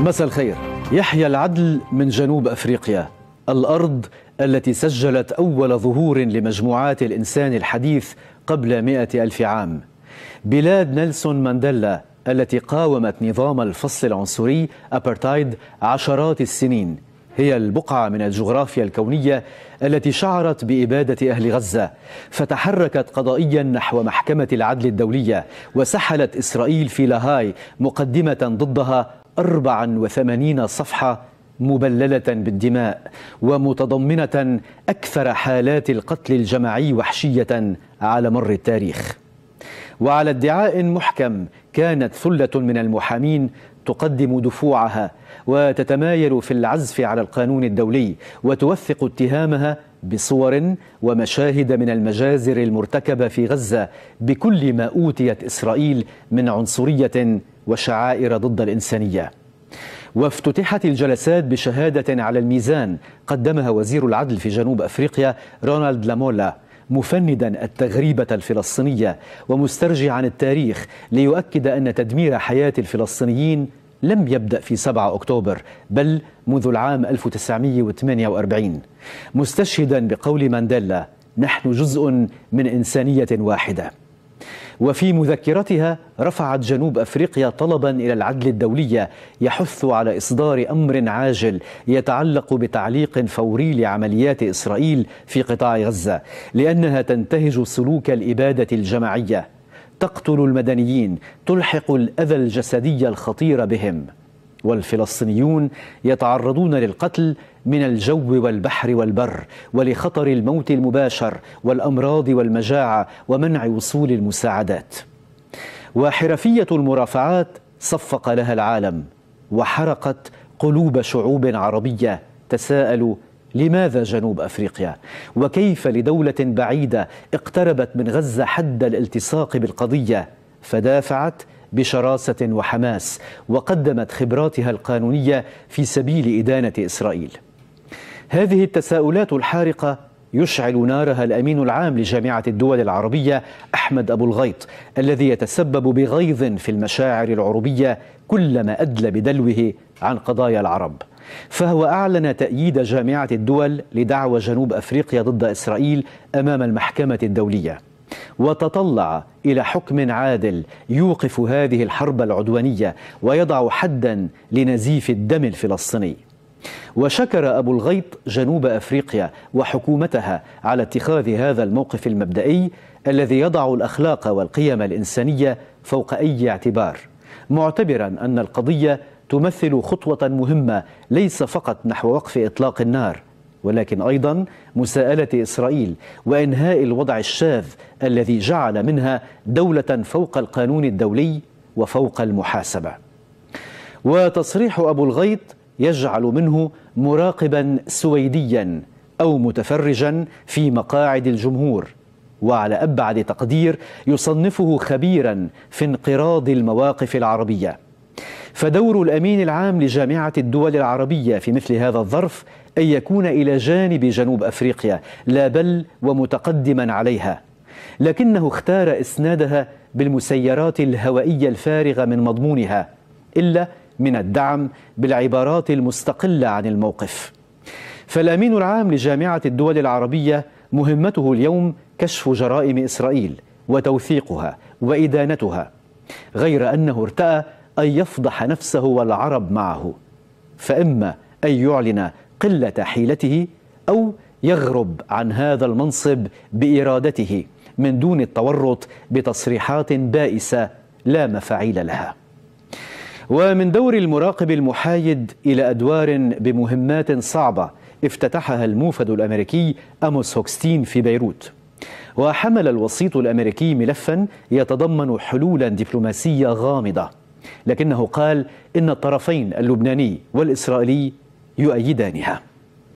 مساء الخير يحيى العدل من جنوب افريقيا الارض التي سجلت اول ظهور لمجموعات الانسان الحديث قبل مئة الف عام بلاد نيلسون مانديلا التي قاومت نظام الفصل العنصري ابرتايد عشرات السنين هي البقعه من الجغرافيا الكونيه التي شعرت باباده اهل غزه فتحركت قضائيا نحو محكمه العدل الدوليه وسحلت اسرائيل في لاهاي مقدمه ضدها 84 صفحة مبللة بالدماء ومتضمنة أكثر حالات القتل الجماعي وحشية على مر التاريخ وعلى ادعاء محكم كانت ثلة من المحامين تقدم دفوعها وتتمايل في العزف على القانون الدولي وتوثق اتهامها بصور ومشاهد من المجازر المرتكبه في غزه بكل ما اوتيت اسرائيل من عنصريه وشعائر ضد الانسانيه وافتتحت الجلسات بشهادة على الميزان قدمها وزير العدل في جنوب أفريقيا رونالد لامولا مفندا التغريبة الفلسطينية ومسترجعا التاريخ ليؤكد أن تدمير حياة الفلسطينيين لم يبدأ في 7 أكتوبر بل منذ العام 1948 مستشهدا بقول مانديلا نحن جزء من إنسانية واحدة وفي مذكرتها رفعت جنوب افريقيا طلبا الى العدل الدولية يحث على اصدار امر عاجل يتعلق بتعليق فوري لعمليات اسرائيل في قطاع غزه لانها تنتهج سلوك الاباده الجماعيه تقتل المدنيين تلحق الاذى الجسدي الخطير بهم والفلسطينيون يتعرضون للقتل من الجو والبحر والبر ولخطر الموت المباشر والامراض والمجاعه ومنع وصول المساعدات وحرفيه المرافعات صفق لها العالم وحرقت قلوب شعوب عربيه تساءلوا لماذا جنوب افريقيا وكيف لدوله بعيده اقتربت من غزه حد الالتصاق بالقضيه فدافعت بشراسه وحماس وقدمت خبراتها القانونيه في سبيل ادانه اسرائيل هذه التساؤلات الحارقه يشعل نارها الامين العام لجامعه الدول العربيه احمد ابو الغيط الذي يتسبب بغيظ في المشاعر العربيه كلما ادلى بدلوه عن قضايا العرب فهو أعلن تأييد جامعة الدول لدعوى جنوب أفريقيا ضد إسرائيل أمام المحكمة الدولية وتطلع الى حكم عادل يوقف هذه الحرب العدوانيه ويضع حدا لنزيف الدم الفلسطيني وشكر ابو الغيط جنوب افريقيا وحكومتها على اتخاذ هذا الموقف المبدئي الذي يضع الاخلاق والقيم الانسانيه فوق اي اعتبار معتبرا ان القضيه تمثل خطوة مهمة ليس فقط نحو وقف إطلاق النار ولكن أيضا مساءلة إسرائيل وإنهاء الوضع الشاذ الذي جعل منها دولة فوق القانون الدولي وفوق المحاسبة وتصريح أبو الغيط يجعل منه مراقبا سويديا أو متفرجا في مقاعد الجمهور وعلى أبعد تقدير يصنفه خبيرا في انقراض المواقف العربية فدور الامين العام لجامعه الدول العربيه في مثل هذا الظرف ان يكون الى جانب جنوب افريقيا لا بل ومتقدما عليها لكنه اختار اسنادها بالمسيرات الهوائيه الفارغه من مضمونها الا من الدعم بالعبارات المستقله عن الموقف فالامين العام لجامعه الدول العربيه مهمته اليوم كشف جرائم اسرائيل وتوثيقها وادانتها غير انه ارتأى أن يفضح نفسه والعرب معه فإما أن يعلن قلة حيلته أو يغرب عن هذا المنصب بإرادته من دون التورط بتصريحات بائسة لا مفعيل لها ومن دور المراقب المحايد إلى أدوار بمهمات صعبة افتتحها الموفد الأمريكي أموس هوكستين في بيروت وحمل الوسيط الأمريكي ملفا يتضمن حلولا دبلوماسية غامضة لكنه قال إن الطرفين اللبناني والإسرائيلي يؤيدانها